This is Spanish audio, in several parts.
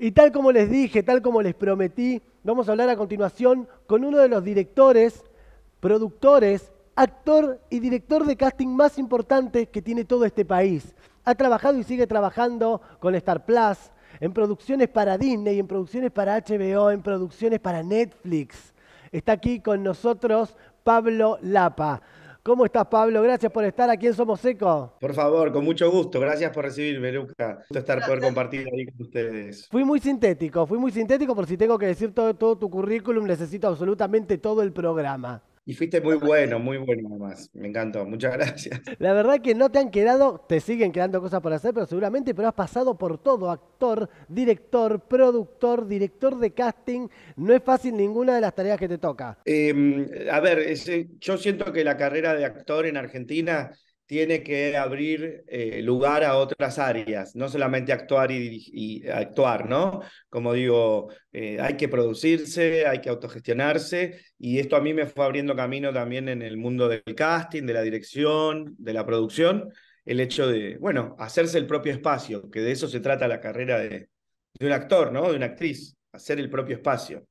Y tal como les dije, tal como les prometí, vamos a hablar a continuación con uno de los directores, productores, actor y director de casting más importantes que tiene todo este país. Ha trabajado y sigue trabajando con Star Plus, en producciones para Disney, en producciones para HBO, en producciones para Netflix. Está aquí con nosotros Pablo Lapa. ¿Cómo estás, Pablo? Gracias por estar aquí en Somos Seco. Por favor, con mucho gusto. Gracias por recibirme, Luca. Gusto estar poder compartir ahí con ustedes. Fui muy sintético, fui muy sintético por si tengo que decir todo tu currículum, necesito absolutamente todo el programa. Y fuiste muy bueno, muy bueno además. Me encantó, muchas gracias. La verdad que no te han quedado, te siguen quedando cosas por hacer, pero seguramente, pero has pasado por todo, actor, director, productor, director de casting. No es fácil ninguna de las tareas que te toca. Em, a ver, yo siento que la carrera de actor en Argentina tiene que abrir eh, lugar a otras áreas, no solamente actuar y, actuar, ¿no? Como digo, eh, hay que producirse, hay que autogestionarse, y esto a mí me fue abriendo camino también en el mundo del casting, de la dirección, de la producción, el hecho de, bueno, hacerse el propio espacio, que de eso se trata la carrera de, de un actor, ¿no? De una actriz, hacer el propio espacio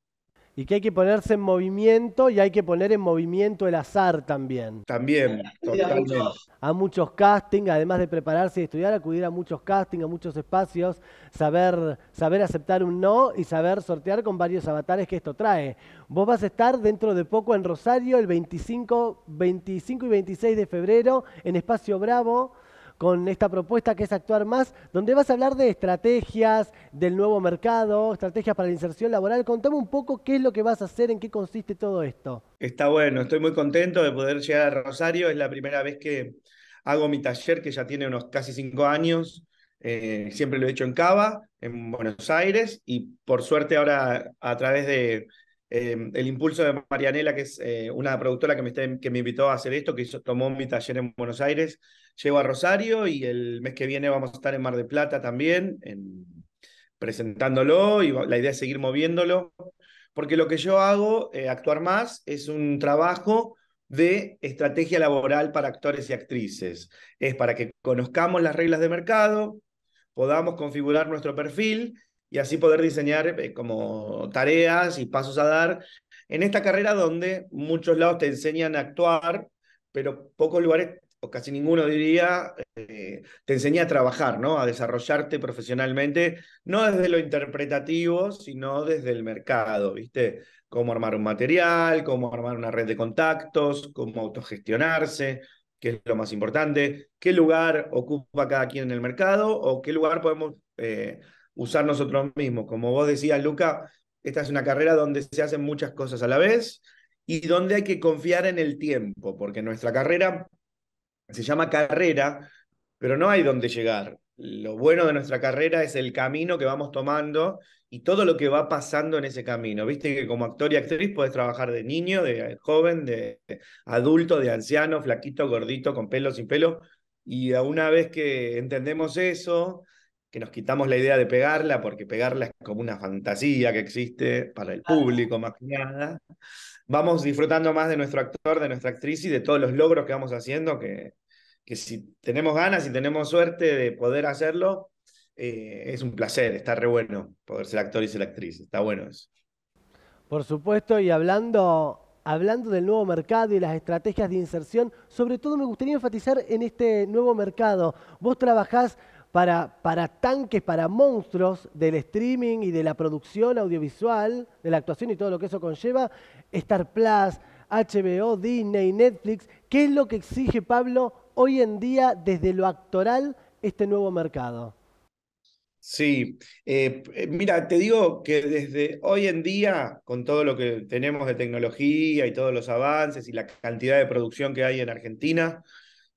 y que hay que ponerse en movimiento y hay que poner en movimiento el azar también. También, totalmente. A muchos castings, además de prepararse y estudiar, acudir a muchos castings, a muchos espacios, saber, saber aceptar un no y saber sortear con varios avatares que esto trae. Vos vas a estar dentro de poco en Rosario el 25, 25 y 26 de febrero en Espacio Bravo con esta propuesta que es Actuar Más, donde vas a hablar de estrategias del nuevo mercado, estrategias para la inserción laboral. Contame un poco qué es lo que vas a hacer, en qué consiste todo esto. Está bueno, estoy muy contento de poder llegar a Rosario. Es la primera vez que hago mi taller, que ya tiene unos casi cinco años. Eh, siempre lo he hecho en Cava, en Buenos Aires, y por suerte ahora a través de Em, el impulso de Marianela, que es eh, una productora que me, invitó a hacer esto, que tomó mi taller en Buenos Aires, llego a Rosario y el mes que viene vamos a estar en Mar de Plata también, presentándolo y la idea es seguir moviéndolo, porque lo que yo hago, eh, actuar más, es un trabajo de estrategia laboral para actores y actrices. Es para que conozcamos las reglas de mercado, podamos configurar nuestro perfil y así poder diseñar eh, como tareas y pasos a dar en esta carrera donde muchos lados te enseñan a actuar, pero pocos lugares, o casi ninguno diría, eh, te enseña a trabajar, ¿no? A desarrollarte profesionalmente, no desde lo interpretativo, sino desde el mercado, ¿viste? Cómo armar un material, cómo armar una red de contactos, cómo autogestionarse, qué es lo más importante, qué lugar ocupa cada quien en el mercado o qué lugar podemos eh, usar nosotros mismos. Como vos decías, Luca, esta es una carrera donde se hacen muchas cosas a la vez y donde hay que confiar en el tiempo, porque nuestra carrera se llama carrera, pero no hay dónde llegar. Lo bueno de nuestra carrera es el camino que vamos tomando y todo lo que va pasando en ese camino. Viste que como actor y actriz puedes trabajar de niño, de joven, de adulto, de anciano, flaquito, gordito, con pelo, sin pelo. Y una vez que entendemos eso, que nos quitamos la idea de pegarla, porque pegarla es como una fantasía que existe para el público más que nada. Vamos disfrutando más de nuestro actor, de nuestra actriz y de todos los logros que vamos haciendo, que, que si tenemos ganas y tenemos suerte de poder hacerlo, eh, es un placer, está re bueno poder ser actor y ser actriz, está bueno eso. Por supuesto, y hablando hablando del nuevo mercado y las estrategias de inserción, sobre todo me gustaría enfatizar en este nuevo mercado. Vos trabajás para, tanques, para monstruos del streaming y de la producción audiovisual, de la actuación y todo lo que eso conlleva, Star Plus, HBO, Disney, Netflix, ¿qué es lo que exige Pablo hoy en día desde lo actoral este nuevo mercado? Sí, eh, mira, te digo que desde hoy en día, con todo lo que tenemos de tecnología y todos los avances y la cantidad de producción que hay en Argentina,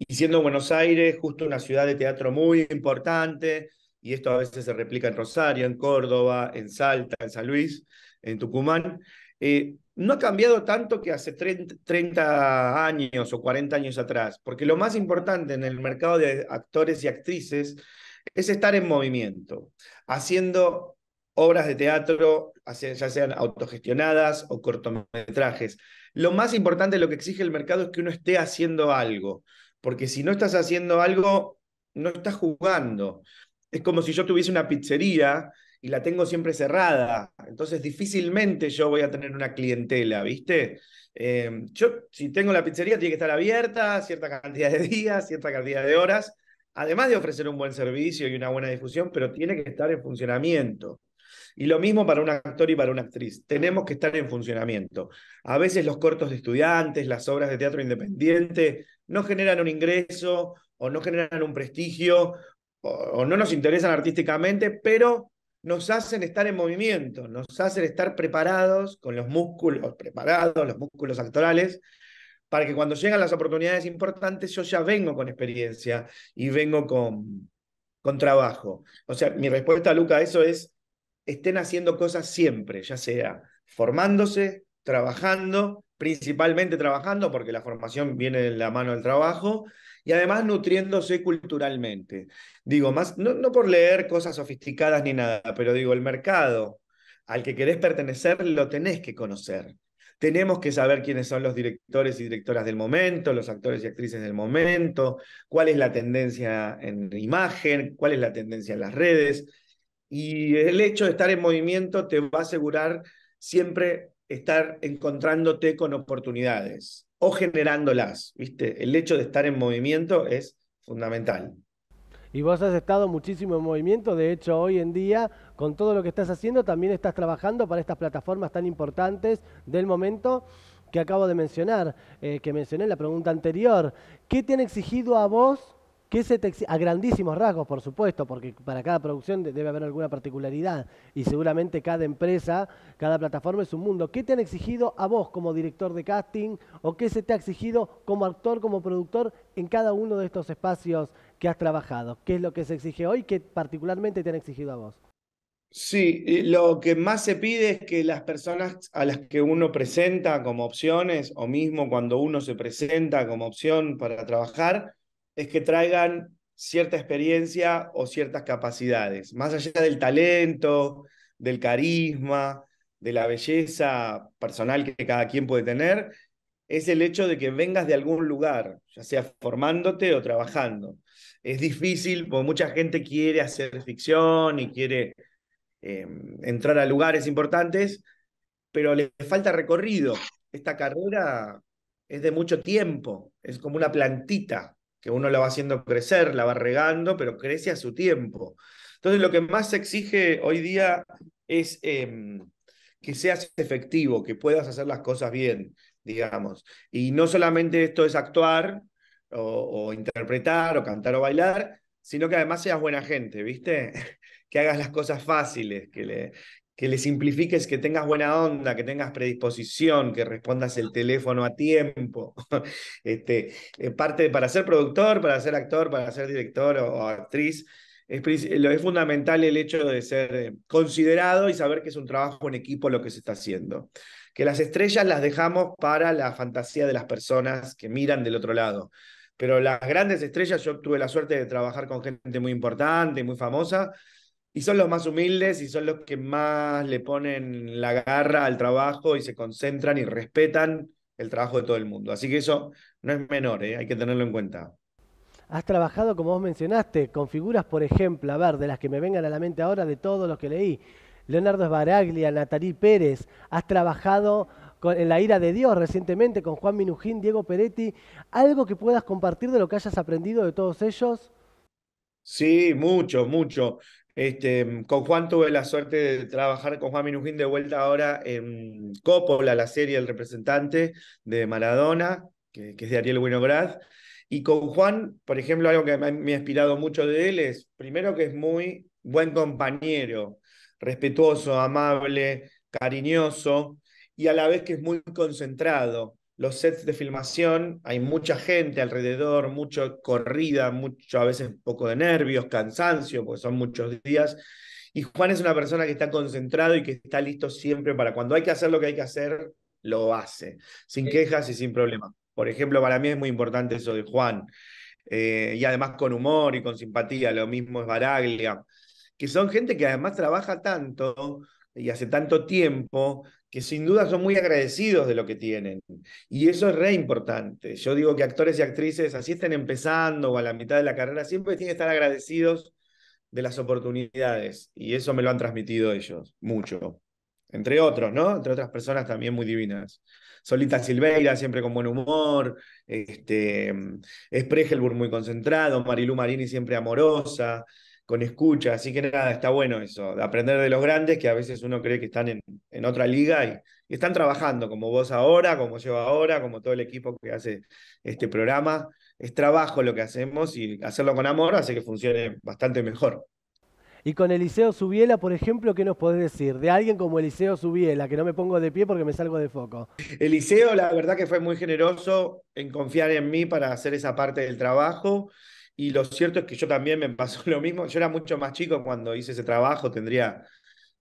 y siendo Buenos Aires justo una ciudad de teatro muy importante, y esto a veces se replica en Rosario, en Córdoba, en Salta, en San Luis, en Tucumán, eh, no ha cambiado tanto que hace 30 años o 40 años atrás, porque lo más importante en el mercado de actores y actrices es estar en movimiento, haciendo obras de teatro, ya sean autogestionadas o cortometrajes. Lo más importante, lo que exige el mercado es que uno esté haciendo algo, porque si no estás haciendo algo, no estás jugando. Es como si yo tuviese una pizzería y la tengo siempre cerrada, entonces difícilmente yo voy a tener una clientela, ¿viste? Em, yo, si tengo la pizzería, tiene que estar abierta cierta cantidad de días, cierta cantidad de horas, además de ofrecer un buen servicio y una buena difusión, pero tiene que estar en funcionamiento. Y lo mismo para un actor y para una actriz. Tenemos que estar en funcionamiento. A veces los cortos de estudiantes, las obras de teatro independiente, no generan un ingreso o no generan un prestigio o, no nos interesan artísticamente, pero nos hacen estar en movimiento, nos hacen estar preparados con los músculos preparados, los músculos actorales, para que cuando llegan las oportunidades importantes yo ya vengo con experiencia y vengo con, con trabajo. O sea, mi respuesta, Luca, a eso es estén haciendo cosas siempre, ya sea formándose, trabajando, principalmente trabajando, porque la formación viene de la mano del trabajo, y además nutriéndose culturalmente. Digo, más, no, no por leer cosas sofisticadas ni nada, pero digo, el mercado al que querés pertenecer lo tenés que conocer. Tenemos que saber quiénes son los directores y directoras del momento, los actores y actrices del momento, cuál es la tendencia en imagen, cuál es la tendencia en las redes, y el hecho de estar en movimiento te va a asegurar siempre estar encontrándote con oportunidades o generándolas, ¿viste? El hecho de estar en movimiento es fundamental. Y vos has estado muchísimo en movimiento, de hecho hoy en día, con todo lo que estás haciendo, también estás trabajando para estas plataformas tan importantes del momento que acabo de mencionar, eh, que mencioné en la pregunta anterior. ¿Qué te han exigido a vos ¿Qué se te a grandísimos rasgos, por supuesto, porque para cada producción debe haber alguna particularidad y seguramente cada empresa, cada plataforma es un mundo. ¿Qué te han exigido a vos como director de casting o qué se te ha exigido como actor, como productor en cada uno de estos espacios que has trabajado? ¿Qué es lo que se exige hoy que particularmente te han exigido a vos? Sí, lo que más se pide es que las personas a las que uno presenta como opciones, o mismo cuando uno se presenta como opción para trabajar, es que traigan cierta experiencia o ciertas capacidades, más allá del talento, del carisma, de la belleza personal que cada quien puede tener, es el hecho de que vengas de algún lugar, ya sea formándote o trabajando. Es difícil, porque mucha gente quiere hacer ficción y quiere em, entrar a lugares importantes, pero le falta recorrido. Esta carrera es de mucho tiempo, es como una plantita que uno la va haciendo crecer, la va regando, pero crece a su tiempo. Entonces, lo que más se exige hoy día es em, que seas efectivo, que puedas hacer las cosas bien, digamos. Y no solamente esto es actuar o, o interpretar o cantar o bailar, sino que además seas buena gente, ¿viste? que hagas las cosas fáciles, que, le, que le simplifiques, que tengas buena onda, que tengas predisposición, que respondas el teléfono a tiempo. este, eh, parte para ser productor, para ser actor, para ser director o, actriz, es, es, fundamental el hecho de ser eh, considerado y saber que es un trabajo en equipo lo que se está haciendo. Que las estrellas las dejamos para la fantasía de las personas que miran del otro lado. Pero las grandes estrellas, yo tuve la suerte de trabajar con gente muy importante, muy famosa, y son los más humildes y son los que más le ponen la garra al trabajo y se concentran y respetan el trabajo de todo el mundo. Así que eso no es menor, ¿eh? hay que tenerlo en cuenta. Has trabajado, como vos mencionaste, con figuras, por ejemplo, a ver, de las que me vengan a la mente ahora, de todos los que leí, Leonardo Esbaraglia, Natalí Pérez, has trabajado en La Ira de Dios recientemente con Juan Minujín, Diego Peretti, algo que puedas compartir de lo que hayas aprendido de todos ellos. Sí, mucho, mucho. Este, con Juan tuve la suerte de trabajar con Juan Minujín de vuelta ahora en Coppola, la serie El representante de Maradona, que, es de Ariel Winograd. Y con Juan, por ejemplo, algo que me ha inspirado mucho de él es, primero, que es muy buen compañero, respetuoso, amable, cariñoso, y a la vez que es muy concentrado los sets de filmación, hay mucha gente alrededor, mucha corrida, mucho, a veces poco de nervios, cansancio, porque son muchos días. Y Juan es una persona que está concentrado y que está listo siempre para cuando hay que hacer lo que hay que hacer, lo hace, sin quejas y sin problemas. Por ejemplo, para mí es muy importante eso de Juan. Eh, y además con humor y con simpatía, lo mismo es Baraglia, que son gente que además trabaja tanto y hace tanto tiempo que sin duda son muy agradecidos de lo que tienen. Y eso es re importante. Yo digo que actores y actrices, así estén empezando o a la mitad de la carrera, siempre tienen que estar agradecidos de las oportunidades. Y eso me lo han transmitido ellos, mucho. Entre otros, ¿no? Entre otras personas también muy divinas. Solita Silveira, siempre con buen humor. Este, mm, Spregelburg muy concentrado. Marilú Marini, siempre amorosa con escucha. Así que nada, está bueno eso, de aprender de los grandes que a veces uno cree que están en, otra liga y, están trabajando, como vos ahora, como yo ahora, como todo el equipo que hace este programa. Es trabajo lo que hacemos y hacerlo con amor hace que funcione bastante mejor. Y con Eliseo Subiela, por ejemplo, ¿qué nos podés decir? De alguien como Eliseo Subiela, que no me pongo de pie porque me salgo de foco. Eliseo, la verdad que fue muy generoso en confiar en mí para hacer esa parte del trabajo. Y lo cierto es que yo también me pasó lo mismo. Yo era mucho más chico cuando hice ese trabajo, tendría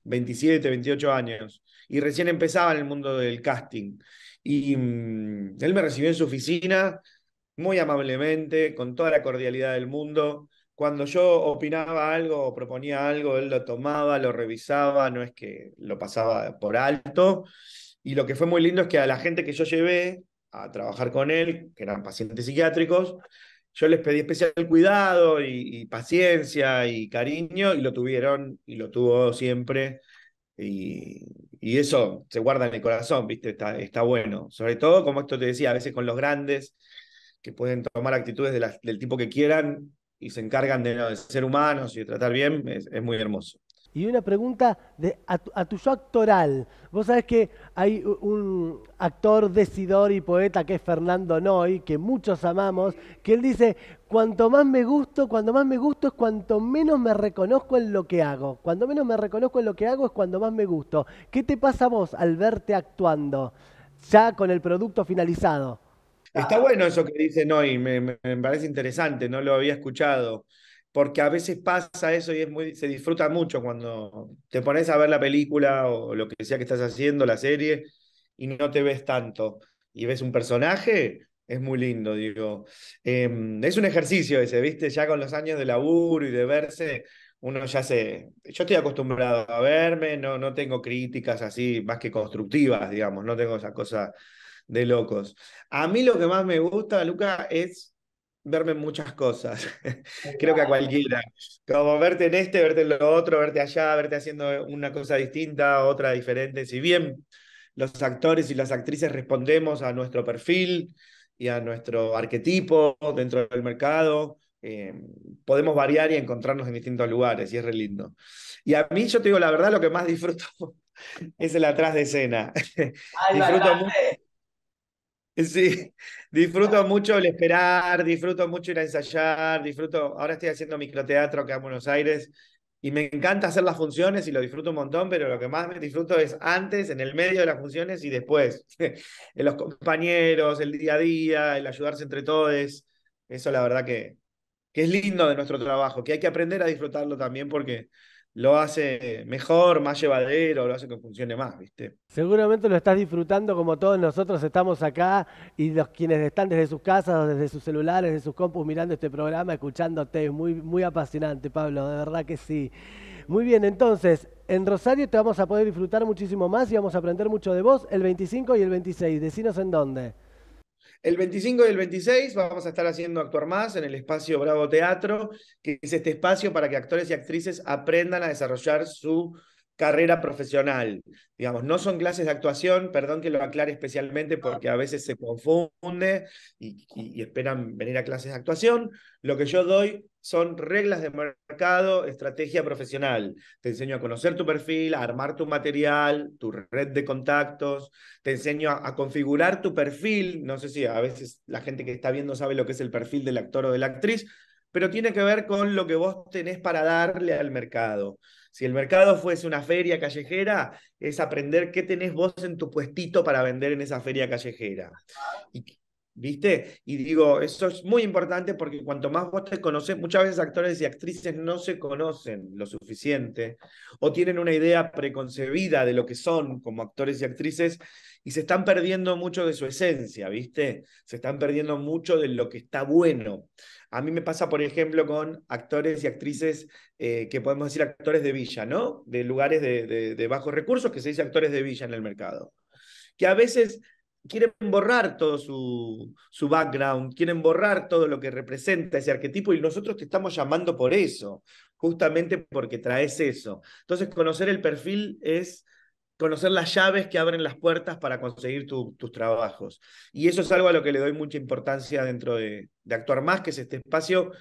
27, 28 años. Y recién empezaba en el mundo del casting. Y mm, él me recibió en su oficina muy amablemente, con toda la cordialidad del mundo. Cuando yo opinaba algo o proponía algo, él lo tomaba, lo revisaba, no es que lo pasaba por alto. Y lo que fue muy lindo es que a la gente que yo llevé a trabajar con él, que eran pacientes psiquiátricos, yo les pedí especial cuidado y, paciencia y cariño y lo tuvieron y lo tuvo siempre. Y, eso se guarda en el corazón, ¿viste? Está, está bueno. Sobre todo, como esto te decía, a veces con los grandes que pueden tomar actitudes del tipo que quieran y se encargan de, ser humanos y de tratar bien, es muy hermoso. Y una pregunta a, tu yo actoral. Vos sabés que hay un actor, decidor y poeta que es Fernando Noy, que muchos amamos, que él dice, cuanto más me gusto, cuanto más me gusto es cuanto menos me reconozco en lo que hago. Cuanto menos me reconozco en lo que hago es cuando más me gusto. ¿Qué te pasa vos al verte actuando ya con el producto finalizado? Está ah. bueno eso que dice Noy, me parece interesante, no lo había escuchado porque a veces pasa eso y es muy, se disfruta mucho cuando te pones a ver la película o lo que sea que estás haciendo, la serie, y no te ves tanto. Y ves un personaje, es muy lindo, digo. Em, es un ejercicio ese, ¿viste? Ya con los años de laburo y de verse, uno ya se... Yo estoy acostumbrado a verme, no, no tengo críticas así, más que constructivas, digamos, no tengo esa cosa de locos. A mí lo que más me gusta, Luca, es verme muchas cosas. Creo que a cualquiera. Como verte en este, verte en lo otro, verte allá, verte haciendo una cosa distinta, otra diferente. Si bien los actores y las actrices respondemos a nuestro perfil y a nuestro arquetipo dentro del mercado, em, podemos variar y encontrarnos en distintos lugares y es re lindo. Y a mí, yo te digo la verdad, lo que más disfruto es el atrás de escena. disfruto mucho Sí, disfruto mucho el esperar, disfruto mucho ir a ensayar, disfruto, ahora estoy haciendo microteatro acá en Buenos Aires y me encanta hacer las funciones y lo disfruto un montón, pero lo que más me disfruto es antes, en el medio de las funciones y después. los compañeros, el día a día, el ayudarse entre todos, eso la verdad que, que es lindo de nuestro trabajo, que hay que aprender a disfrutarlo también porque lo hace mejor, más llevadero, lo hace que funcione más, ¿viste? Seguramente lo estás disfrutando como todos nosotros estamos acá y los quienes están desde sus casas, desde sus celulares, desde sus compus mirando este programa, escuchándote, es muy, muy apasionante, Pablo, de verdad que sí. Muy bien, entonces, en Rosario te vamos a poder disfrutar muchísimo más y vamos a aprender mucho de vos el 25 y el 26. Decinos en dónde. El 25 y el 26 vamos a estar haciendo Actuar Más en el espacio Bravo Teatro, que es este espacio para que actores y actrices aprendan a desarrollar su carrera profesional. Digamos, no son clases de actuación, perdón que lo aclare especialmente porque a veces se confunde y, esperan venir a clases de actuación. Lo que yo doy son reglas de mercado, estrategia profesional. Te enseño a conocer tu perfil, a armar tu material, tu red de contactos, te enseño a, configurar tu perfil. No sé si a veces la gente que está viendo sabe lo que es el perfil del actor o de la actriz, pero tiene que ver con lo que vos tenés para darle al mercado. Si el mercado fuese una feria callejera, es aprender qué tenés vos en tu puestito para vender en esa feria callejera. ¿Viste? Y digo, eso es muy importante porque cuanto más vos te conoces, muchas veces actores y actrices no se conocen lo suficiente o tienen una idea preconcebida de lo que son como actores y actrices y se están perdiendo mucho de su esencia, ¿viste? Se están perdiendo mucho de lo que está bueno. A mí me pasa, por ejemplo, con actores y actrices eh, que podemos decir actores de villa, ¿no? De lugares de, de bajos recursos que se dice actores de villa en el mercado. Que a veces quieren borrar todo su, su, background, quieren borrar todo lo que representa ese arquetipo y nosotros te estamos llamando por eso, justamente porque traes eso. Entonces, conocer el perfil es conocer las llaves que abren las puertas para conseguir tus trabajos. Y eso es algo a lo que le doy mucha importancia dentro de, de Actuar Más, que es este espacio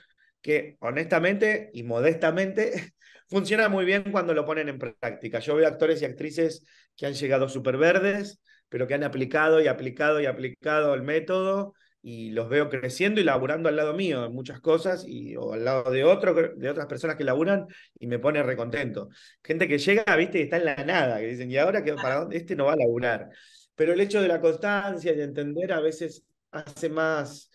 que honestamente y modestamente funciona muy bien cuando lo ponen en práctica. Yo veo actores y actrices que han llegado súper verdes, pero que han aplicado y aplicado y aplicado el método y los veo creciendo y laburando al lado mío en muchas cosas y, o al lado de, otro, de otras personas que laburan y me pone recontento. Gente que llega, viste, y está en la nada, que dicen, ¿y ahora qué, para dónde? Este no va a laburar. Pero el hecho de la constancia y de entender a veces hace más,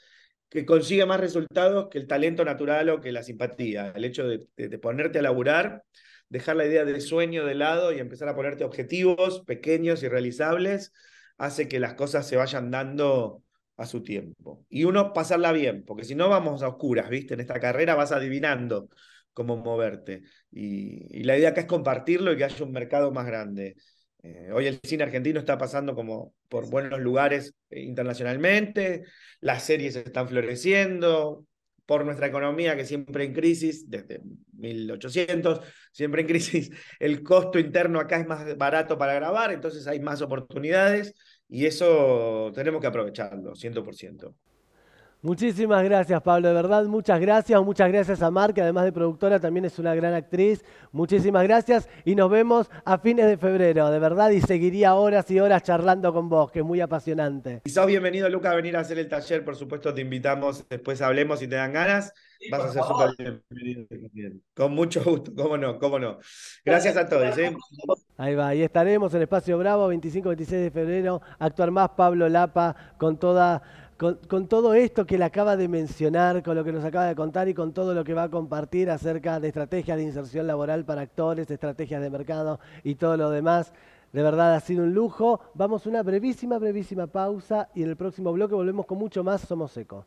que consigue más resultados que el talento natural o que la simpatía. El hecho de ponerte a laburar dejar la idea del sueño de lado y empezar a ponerte objetivos pequeños y realizables, hace que las cosas se vayan dando a su tiempo. Y uno pasarla bien, porque si no vamos a oscuras, ¿viste? En esta carrera vas adivinando cómo moverte. Y, la idea acá es compartirlo y que haya un mercado más grande. Eh, hoy el cine argentino está pasando como por buenos lugares internacionalmente, las series están floreciendo, por nuestra economía que siempre en crisis, desde 1800, siempre en crisis, el costo interno acá es más barato para grabar, entonces hay más oportunidades y eso tenemos que aprovecharlo, 100%. Muchísimas gracias, Pablo. De verdad, muchas gracias. Muchas gracias a Mar, que además de productora también es una gran actriz. Muchísimas gracias y nos vemos a fines de febrero, de verdad. Y seguiría horas y horas charlando con vos, que es muy apasionante. Y sos bienvenido, Luca, a venir a hacer el taller. Por supuesto, te invitamos. Después hablemos si te dan ganas. Vas a ser súper bienvenido Con mucho gusto, cómo no, cómo no. Gracias a todos. ¿eh? Ahí va, y estaremos en Espacio Bravo, 25-26 de febrero. Actuar más Pablo Lapa con toda con, todo esto que le acaba de mencionar, con lo que nos acaba de contar y con todo lo que va a compartir acerca de estrategias de inserción laboral para actores, estrategias de mercado y todo lo demás. De verdad ha sido un lujo. Vamos a una brevísima, brevísima pausa y en el próximo bloque volvemos con mucho más Somos Eco.